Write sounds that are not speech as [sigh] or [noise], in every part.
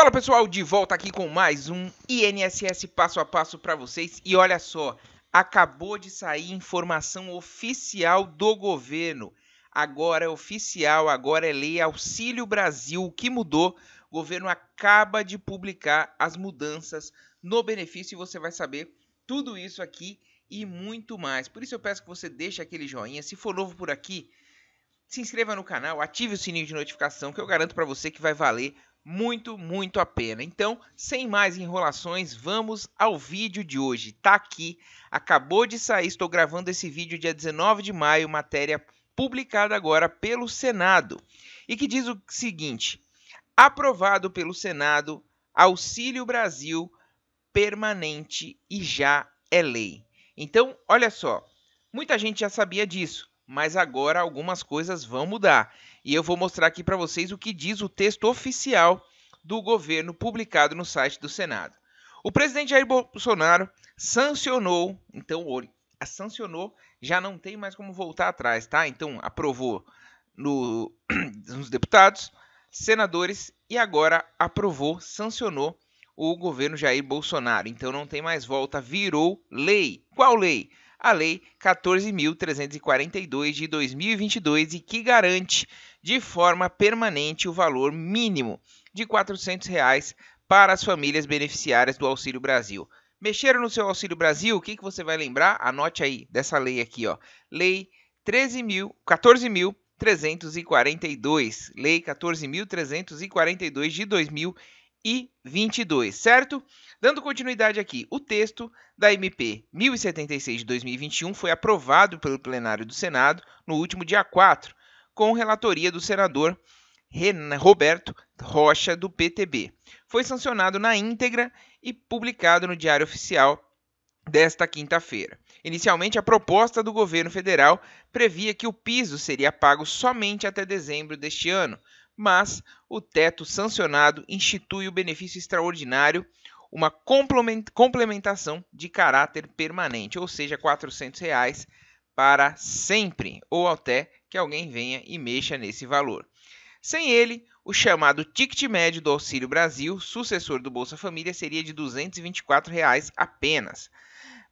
Fala pessoal, de volta aqui com mais um INSS passo a passo para vocês. E olha só, acabou de sair informação oficial do governo. Agora é oficial, agora é lei Auxílio Brasil. O que mudou? O governo acaba de publicar as mudanças no benefício e você vai saber tudo isso aqui e muito mais. Por isso eu peço que você deixe aquele joinha. Se for novo por aqui, se inscreva no canal, ative o sininho de notificação que eu garanto para você que vai valer muito, muito a pena. Então, sem mais enrolações, vamos ao vídeo de hoje. Tá aqui, acabou de sair, estou gravando esse vídeo dia 19 de maio, matéria publicada agora pelo Senado. E que diz o seguinte: aprovado pelo Senado, Auxílio Brasil permanente e já é lei. Então, olha só, muita gente já sabia disso, mas agora algumas coisas vão mudar. E eu vou mostrar aqui para vocês o que diz o texto oficial do governo publicado no site do Senado. O presidente Jair Bolsonaro sancionou, então, sancionou, já não tem mais como voltar atrás, tá? Então, aprovou no, [clears throat] nos deputados, senadores e agora aprovou, sancionou o governo Jair Bolsonaro. Então não tem mais volta, virou lei. Qual lei? a Lei 14.342 de 2022 e que garante de forma permanente o valor mínimo de R$ 400 reais para as famílias beneficiárias do Auxílio Brasil. Mexeram no seu Auxílio Brasil? O que, que você vai lembrar? Anote aí dessa lei aqui, ó. Lei 14.342, Lei 14.342 de 2022 e 22, certo? Dando continuidade aqui, o texto da MP 1076 de 2021 foi aprovado pelo plenário do Senado no último dia 4, com relatoria do senador Roberto Rocha, do PTB. Foi sancionado na íntegra e publicado no Diário Oficial desta quinta-feira. Inicialmente, a proposta do governo federal previa que o piso seria pago somente até dezembro deste ano, mas o teto sancionado institui o benefício extraordinário, uma complementação de caráter permanente, ou seja, R$ 400 reais para sempre, ou até que alguém venha e mexa nesse valor. Sem ele, o chamado ticket médio do Auxílio Brasil, sucessor do Bolsa Família, seria de R$ 224 reais apenas.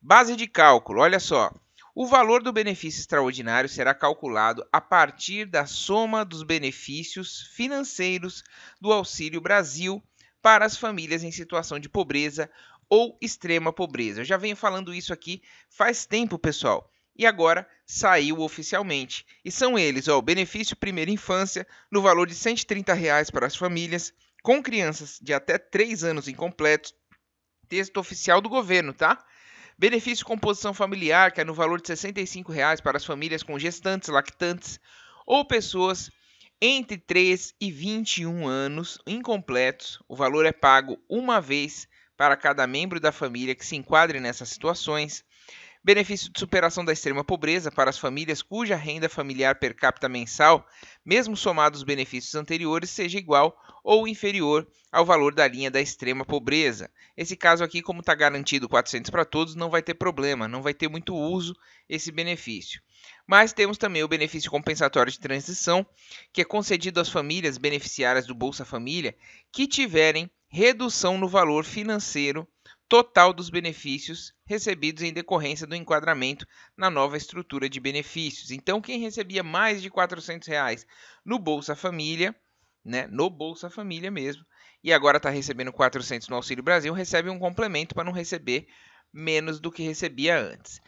Base de cálculo, olha só, o valor do benefício extraordinário será calculado a partir da soma dos benefícios financeiros do Auxílio Brasil para as famílias em situação de pobreza ou extrema pobreza. Eu já venho falando isso aqui faz tempo, pessoal. E agora saiu oficialmente. E são eles, ó, o benefício primeira infância no valor de R$ 130 reais para as famílias com crianças de até 3 anos incompletos. Texto oficial do governo, tá? Benefício composição familiar que é no valor de R$ 65,00 para as famílias com gestantes, lactantes ou pessoas entre 3 e 21 anos incompletos. O valor é pago uma vez para cada membro da família que se enquadre nessas situações. Benefício de superação da extrema pobreza para as famílias cuja renda familiar per capita mensal, mesmo somado aos benefícios anteriores, seja igual ou inferior ao valor da linha da extrema pobreza. Esse caso aqui, como está garantido 400 para todos, não vai ter problema, não vai ter muito uso esse benefício. Mas temos também o benefício compensatório de transição, que é concedido às famílias beneficiárias do Bolsa Família que tiverem redução no valor financeiro total dos benefícios recebidos em decorrência do enquadramento na nova estrutura de benefícios. Então, quem recebia mais de R$ reais no Bolsa Família né, no Bolsa Família mesmo, e agora está recebendo 400 no Auxílio Brasil, recebe um complemento para não receber menos do que recebia antes.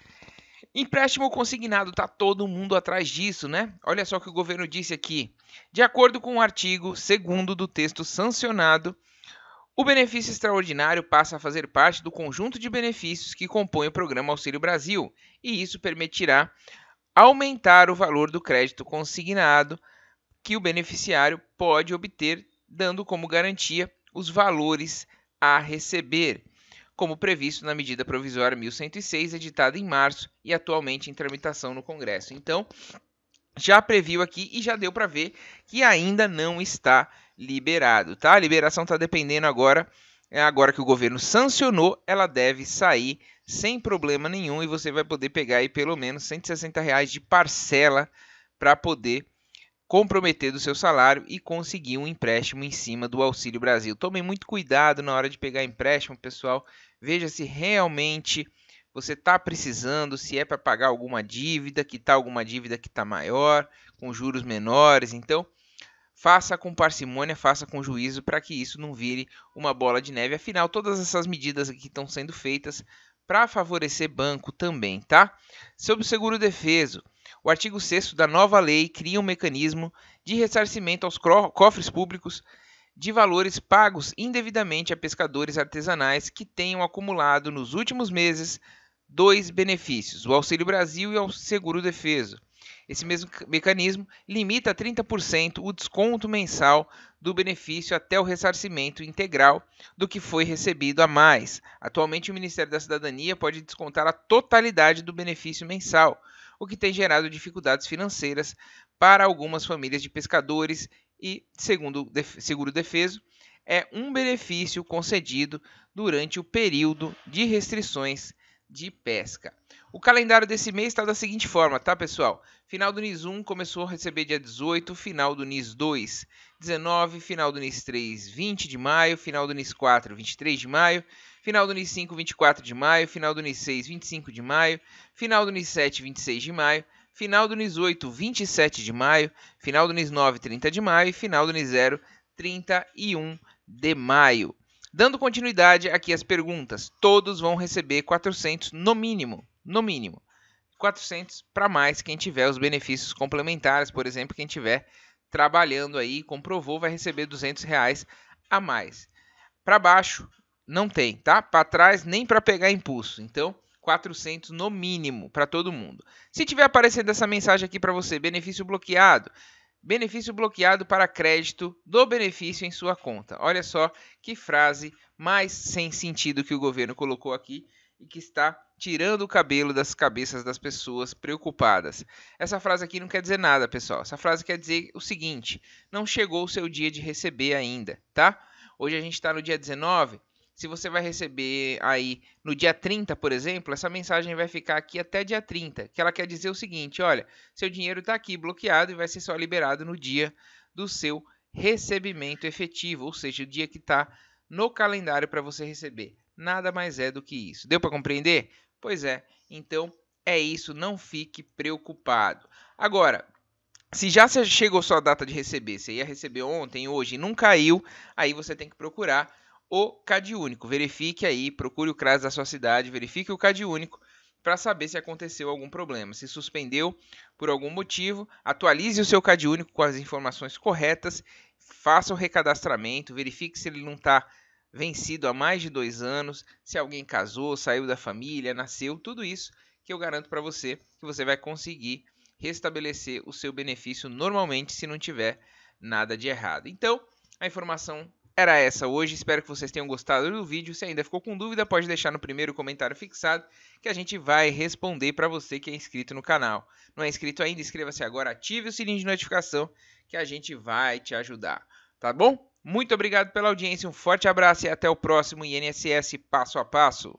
Empréstimo consignado, tá todo mundo atrás disso, né? Olha só o que o governo disse aqui. De acordo com o artigo 2 do texto sancionado, o benefício extraordinário passa a fazer parte do conjunto de benefícios que compõe o programa Auxílio Brasil, e isso permitirá aumentar o valor do crédito consignado que o beneficiário pode obter, dando como garantia os valores a receber, como previsto na medida provisória 1106, editada em março e atualmente em tramitação no Congresso. Então, já previu aqui e já deu para ver que ainda não está liberado, tá? A liberação está dependendo agora, é agora que o governo sancionou, ela deve sair sem problema nenhum e você vai poder pegar aí pelo menos 160 reais de parcela para poder comprometer do seu salário e conseguir um empréstimo em cima do Auxílio Brasil. Tomem muito cuidado na hora de pegar empréstimo, pessoal. Veja se realmente você está precisando, se é para pagar alguma dívida, que está alguma dívida que está maior, com juros menores. Então, faça com parcimônia, faça com juízo para que isso não vire uma bola de neve. Afinal, todas essas medidas aqui estão sendo feitas para favorecer banco também, tá? Sobre o seguro defeso o artigo 6 da nova lei cria um mecanismo de ressarcimento aos cofres públicos de valores pagos indevidamente a pescadores artesanais que tenham acumulado nos últimos meses dois benefícios, o Auxílio Brasil e o Seguro Defeso. Esse mesmo mecanismo limita a 30% o desconto mensal do benefício até o ressarcimento integral do que foi recebido a mais. Atualmente, o Ministério da Cidadania pode descontar a totalidade do benefício mensal, o que tem gerado dificuldades financeiras para algumas famílias de pescadores e, segundo o Seguro Defeso, é um benefício concedido durante o período de restrições de pesca. O calendário desse mês está da seguinte forma, tá pessoal? Final do NIS 1 começou a receber dia 18, final do NIS 2, 19, final do NIS 3, 20 de maio, final do NIS 4, 23 de maio, final do NIS 5, 24 de maio, final do NIS 6, 25 de maio, final do NIS 7, 26 de maio, final do NIS 8, 27 de maio, final do NIS 9, 30 de maio e final do NIS 0, 31 de maio. Dando continuidade aqui às perguntas, todos vão receber 400 no mínimo no mínimo. 400 para mais quem tiver os benefícios complementares, por exemplo, quem tiver trabalhando aí comprovou vai receber 200 reais a mais. Para baixo não tem, tá? Para trás nem para pegar impulso. Então 400 no mínimo para todo mundo. Se tiver aparecendo essa mensagem aqui para você, benefício bloqueado, benefício bloqueado para crédito do benefício em sua conta. Olha só que frase mais sem sentido que o governo colocou aqui e que está tirando o cabelo das cabeças das pessoas preocupadas. Essa frase aqui não quer dizer nada, pessoal. Essa frase quer dizer o seguinte: não chegou o seu dia de receber ainda, tá? Hoje a gente está no dia 19. Se você vai receber aí no dia 30, por exemplo, essa mensagem vai ficar aqui até dia 30, que ela quer dizer o seguinte: olha, seu dinheiro está aqui bloqueado e vai ser só liberado no dia do seu recebimento efetivo, ou seja, o dia que está no calendário para você receber. Nada mais é do que isso. Deu para compreender? Pois é, então é isso, não fique preocupado. Agora, se já chegou sua data de receber, você ia receber ontem, hoje, e não caiu, aí você tem que procurar o CAD único. Verifique aí, procure o CRAS da sua cidade, verifique o CAD único para saber se aconteceu algum problema, se suspendeu por algum motivo, atualize o seu CAD único com as informações corretas, faça o recadastramento, verifique se ele não está vencido há mais de dois anos, se alguém casou, saiu da família, nasceu, tudo isso que eu garanto para você que você vai conseguir restabelecer o seu benefício normalmente se não tiver nada de errado. Então, a informação era essa hoje. Espero que vocês tenham gostado do vídeo. Se ainda ficou com dúvida, pode deixar no primeiro comentário fixado que a gente vai responder para você que é inscrito no canal. Não é inscrito ainda? Inscreva-se agora, ative o sininho de notificação que a gente vai te ajudar. Tá bom? Muito obrigado pela audiência, um forte abraço e até o próximo INSS Passo a Passo.